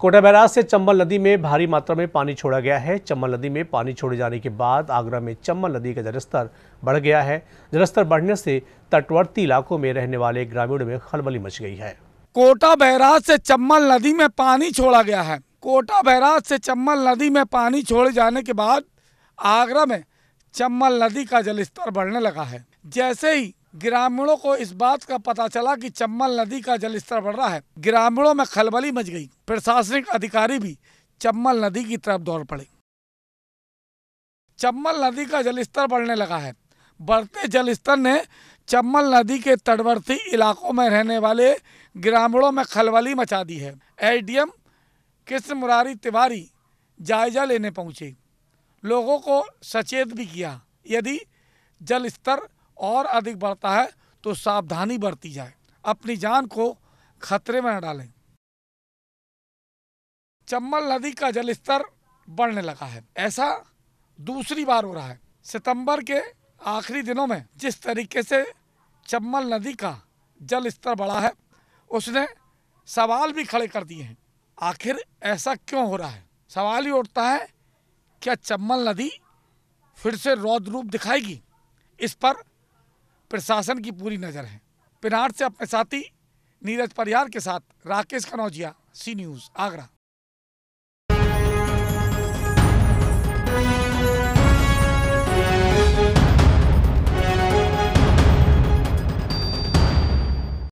Kota barrage से चंबल नदी में भारी मात्रा में पानी छोड़ा गया है चंबल नदी में पानी छोड़े जाने के बाद आगरा में चंबल नदी का जलस्तर बढ़ गया है जलस्तर बढ़ने से तटवर्ती इलाकों में रहने वाले ग्रामीणों में खलबली मच गई है कोटा बैराज से चंबल नदी में पानी छोड़ा गया है कोटा बैराज से चंबल नदी में पानी छोड़े जाने के बाद आगरा में चंबल नदी का जलस्तर बढ़ने लगा है जैसे ही ग्रामीणों को इस बात का पता चला कि चम्बल नदी का जल स्तर बढ़ रहा है ग्रामीणों में खलबली मच गई प्रशासनिक अधिकारी भी चम्बल नदी की तरफ दौड़ पड़े चम्बल नदी का जल स्तर बढ़ने लगा है बढ़ते जल स्तर ने चम्बल नदी के तटवर्ती इलाकों में रहने वाले ग्रामीणों में खलबली मचा दी है एडीएम कृष्ण मुरारी तिवारी जायजा लेने पहुंचे लोगों को सचेत भी किया यदि जल स्तर और अधिक बढ़ता है तो सावधानी बरती जाए अपनी जान को खतरे में न डालें चम्बल नदी का जलस्तर बढ़ने लगा है ऐसा दूसरी बार हो रहा है सितंबर के आखिरी दिनों में जिस तरीके से चम्बल नदी का जल स्तर बढ़ा है उसने सवाल भी खड़े कर दिए हैं आखिर ऐसा क्यों हो रहा है सवाल ही उठता है क्या चम्बल नदी फिर से रौद्र रूप दिखाएगी इस पर प्रशासन की पूरी नज़र है पिनार से अपने साथी नीरज परियार के साथ राकेश कनौजिया सी न्यूज़ आगरा